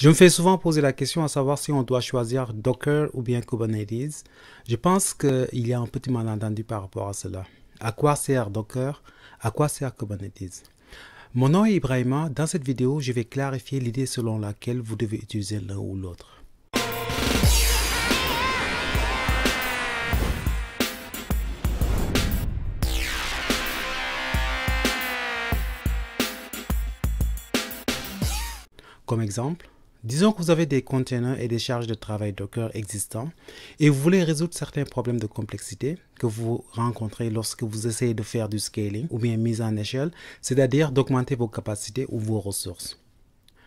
Je me fais souvent poser la question à savoir si on doit choisir Docker ou bien Kubernetes. Je pense qu'il y a un petit malentendu par rapport à cela. À quoi sert Docker À quoi sert Kubernetes Mon nom est Ibrahima. Dans cette vidéo, je vais clarifier l'idée selon laquelle vous devez utiliser l'un ou l'autre. Comme exemple, Disons que vous avez des conteneurs et des charges de travail Docker existants et vous voulez résoudre certains problèmes de complexité que vous rencontrez lorsque vous essayez de faire du scaling ou bien mise en échelle, c'est-à-dire d'augmenter vos capacités ou vos ressources.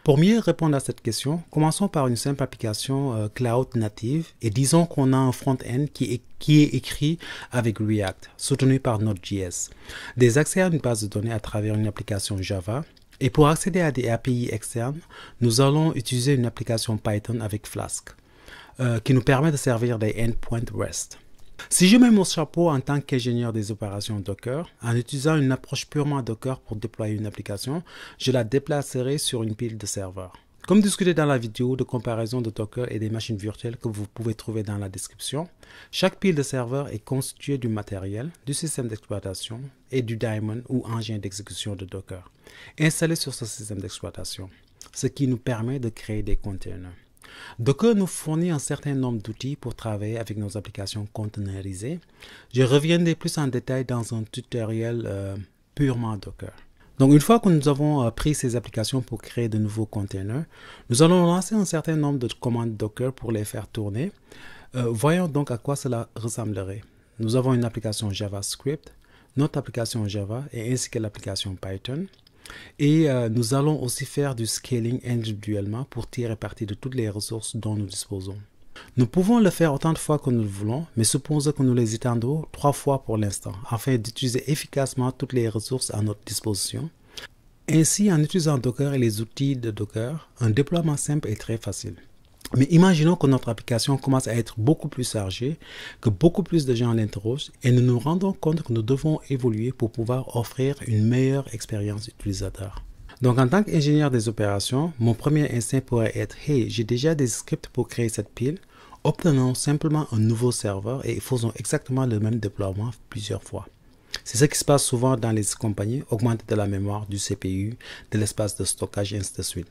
Pour mieux répondre à cette question, commençons par une simple application euh, cloud native et disons qu'on a un front-end qui qui est écrit avec React, soutenu par Node.js. Des accès à une base de données à travers une application Java et pour accéder à des API externes, nous allons utiliser une application Python avec Flask euh, qui nous permet de servir des endpoints REST. Si je mets mon chapeau en tant qu'ingénieur des opérations Docker, en utilisant une approche purement Docker pour déployer une application, je la déplacerai sur une pile de serveurs. Comme discuté dans la vidéo de comparaison de Docker et des machines virtuelles que vous pouvez trouver dans la description, chaque pile de serveur est constituée du matériel, du système d'exploitation et du daemon ou engin d'exécution de Docker installé sur ce système d'exploitation, ce qui nous permet de créer des containers. Docker nous fournit un certain nombre d'outils pour travailler avec nos applications containerisées. Je reviendrai plus en détail dans un tutoriel euh, purement Docker. Donc, une fois que nous avons euh, pris ces applications pour créer de nouveaux containers, nous allons lancer un certain nombre de commandes Docker pour les faire tourner. Euh, voyons donc à quoi cela ressemblerait. Nous avons une application JavaScript, notre application Java et ainsi que l'application Python. Et euh, nous allons aussi faire du scaling individuellement pour tirer parti de toutes les ressources dont nous disposons. Nous pouvons le faire autant de fois que nous le voulons, mais supposons que nous les étendons trois fois pour l'instant, afin d'utiliser efficacement toutes les ressources à notre disposition. Ainsi, en utilisant Docker et les outils de Docker, un déploiement simple est très facile. Mais imaginons que notre application commence à être beaucoup plus chargée, que beaucoup plus de gens l'interrogent et nous nous rendons compte que nous devons évoluer pour pouvoir offrir une meilleure expérience utilisateur. Donc, en tant qu'ingénieur des opérations, mon premier instinct pourrait être Hey, j'ai déjà des scripts pour créer cette pile. Obtenons simplement un nouveau serveur et faisons exactement le même déploiement plusieurs fois. C'est ce qui se passe souvent dans les compagnies, augmenter de la mémoire, du CPU, de l'espace de stockage et ainsi de suite.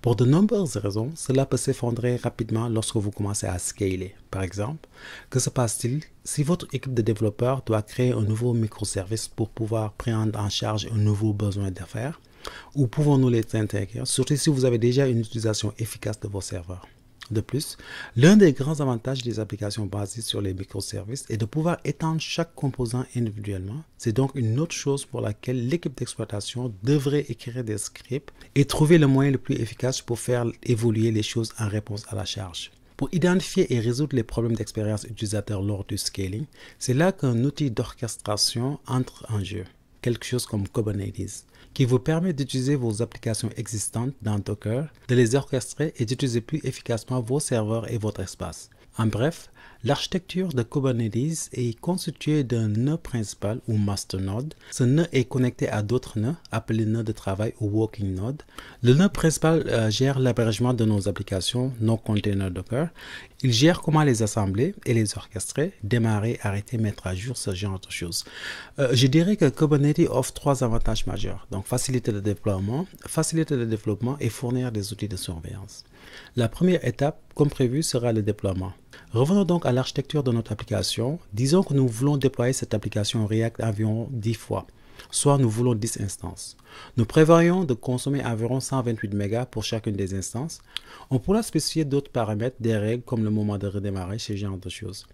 Pour de nombreuses raisons, cela peut s'effondrer rapidement lorsque vous commencez à scaler. Par exemple, que se passe-t-il si votre équipe de développeurs doit créer un nouveau microservice pour pouvoir prendre en charge un nouveau besoin d'affaires Ou pouvons-nous les intégrer, surtout si vous avez déjà une utilisation efficace de vos serveurs de plus, l'un des grands avantages des applications basées sur les microservices est de pouvoir étendre chaque composant individuellement. C'est donc une autre chose pour laquelle l'équipe d'exploitation devrait écrire des scripts et trouver le moyen le plus efficace pour faire évoluer les choses en réponse à la charge. Pour identifier et résoudre les problèmes d'expérience utilisateur lors du scaling, c'est là qu'un outil d'orchestration entre en jeu quelque chose comme Kubernetes, qui vous permet d'utiliser vos applications existantes dans Docker, de les orchestrer et d'utiliser plus efficacement vos serveurs et votre espace. En bref, L'architecture de Kubernetes est constituée d'un nœud principal ou master node. Ce nœud est connecté à d'autres nœuds appelés nœuds de travail ou working node. Le nœud principal euh, gère l'abrégement de nos applications, nos containers Docker. Il gère comment les assembler et les orchestrer, démarrer, arrêter, mettre à jour ce genre de choses. Euh, je dirais que Kubernetes offre trois avantages majeurs. Donc faciliter le déploiement, faciliter le développement et fournir des outils de surveillance. La première étape, comme prévu, sera le déploiement. Revenons donc à l'architecture de notre application. Disons que nous voulons déployer cette application React environ 10 fois, soit nous voulons 10 instances. Nous prévoyons de consommer environ 128 mégas pour chacune des instances. On pourra spécifier d'autres paramètres, des règles comme le moment de redémarrer, ce genre de choses.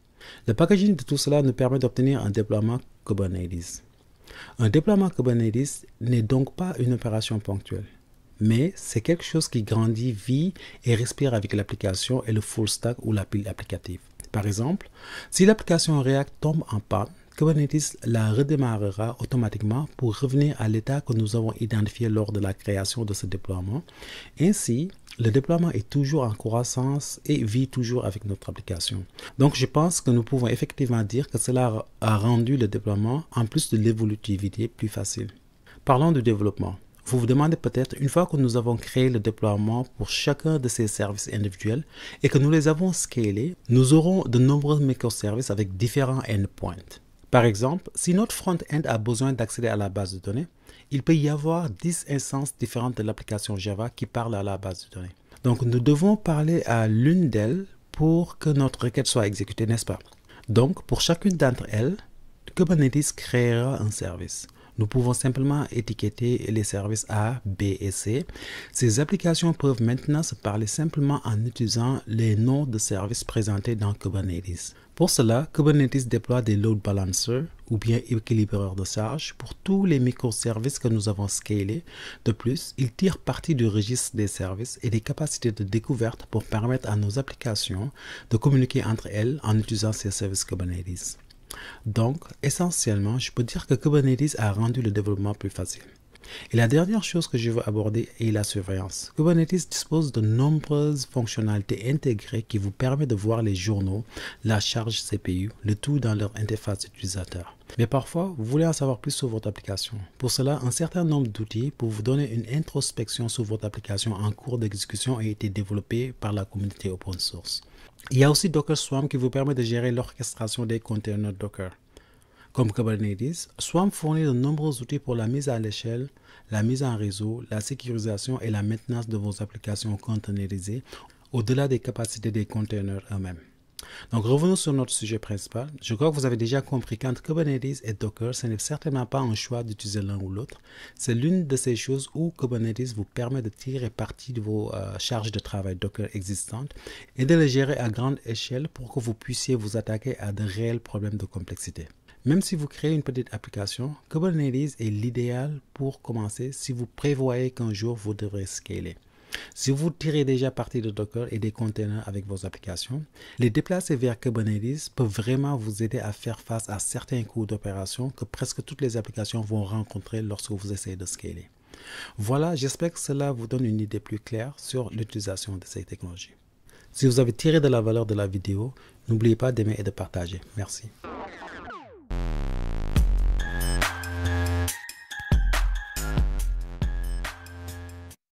Le packaging de tout cela nous permet d'obtenir un déploiement Kubernetes. Un déploiement Kubernetes n'est donc pas une opération ponctuelle mais c'est quelque chose qui grandit, vit et respire avec l'application et le full stack ou la pile applicative. Par exemple, si l'application React tombe en panne, Kubernetes la redémarrera automatiquement pour revenir à l'état que nous avons identifié lors de la création de ce déploiement. Ainsi, le déploiement est toujours en croissance et vit toujours avec notre application. Donc je pense que nous pouvons effectivement dire que cela a rendu le déploiement, en plus de l'évolutivité, plus facile. Parlons du développement. Vous vous demandez peut-être, une fois que nous avons créé le déploiement pour chacun de ces services individuels et que nous les avons scalés, nous aurons de nombreux microservices avec différents endpoints. Par exemple, si notre front-end a besoin d'accéder à la base de données, il peut y avoir 10 instances différentes de l'application Java qui parlent à la base de données. Donc nous devons parler à l'une d'elles pour que notre requête soit exécutée, n'est-ce pas Donc pour chacune d'entre elles, Kubernetes créera un service. Nous pouvons simplement étiqueter les services A, B et C. Ces applications peuvent maintenant se parler simplement en utilisant les noms de services présentés dans Kubernetes. Pour cela, Kubernetes déploie des load balancers ou bien équilibreurs de charge pour tous les microservices que nous avons scalés. De plus, il tire parti du registre des services et des capacités de découverte pour permettre à nos applications de communiquer entre elles en utilisant ces services Kubernetes. Donc, essentiellement, je peux dire que Kubernetes a rendu le développement plus facile. Et la dernière chose que je veux aborder est la surveillance. Kubernetes dispose de nombreuses fonctionnalités intégrées qui vous permettent de voir les journaux, la charge CPU, le tout dans leur interface utilisateur. Mais parfois, vous voulez en savoir plus sur votre application. Pour cela, un certain nombre d'outils pour vous donner une introspection sur votre application en cours d'exécution a été développé par la communauté open source. Il y a aussi Docker Swarm qui vous permet de gérer l'orchestration des containers Docker. Comme Kubernetes, Swarm fournit de nombreux outils pour la mise à l'échelle, la mise en réseau, la sécurisation et la maintenance de vos applications containerisées au-delà des capacités des containers eux-mêmes. Donc revenons sur notre sujet principal. Je crois que vous avez déjà compris qu'entre Kubernetes et Docker, ce n'est certainement pas un choix d'utiliser l'un ou l'autre. C'est l'une de ces choses où Kubernetes vous permet de tirer parti de vos euh, charges de travail Docker existantes et de les gérer à grande échelle pour que vous puissiez vous attaquer à de réels problèmes de complexité. Même si vous créez une petite application, Kubernetes est l'idéal pour commencer si vous prévoyez qu'un jour vous devrez scaler. Si vous tirez déjà parti de Docker et des containers avec vos applications, les déplacer vers Kubernetes peuvent vraiment vous aider à faire face à certains coûts d'opération que presque toutes les applications vont rencontrer lorsque vous essayez de scaler. Voilà, j'espère que cela vous donne une idée plus claire sur l'utilisation de ces technologies. Si vous avez tiré de la valeur de la vidéo, n'oubliez pas d'aimer et de partager. Merci.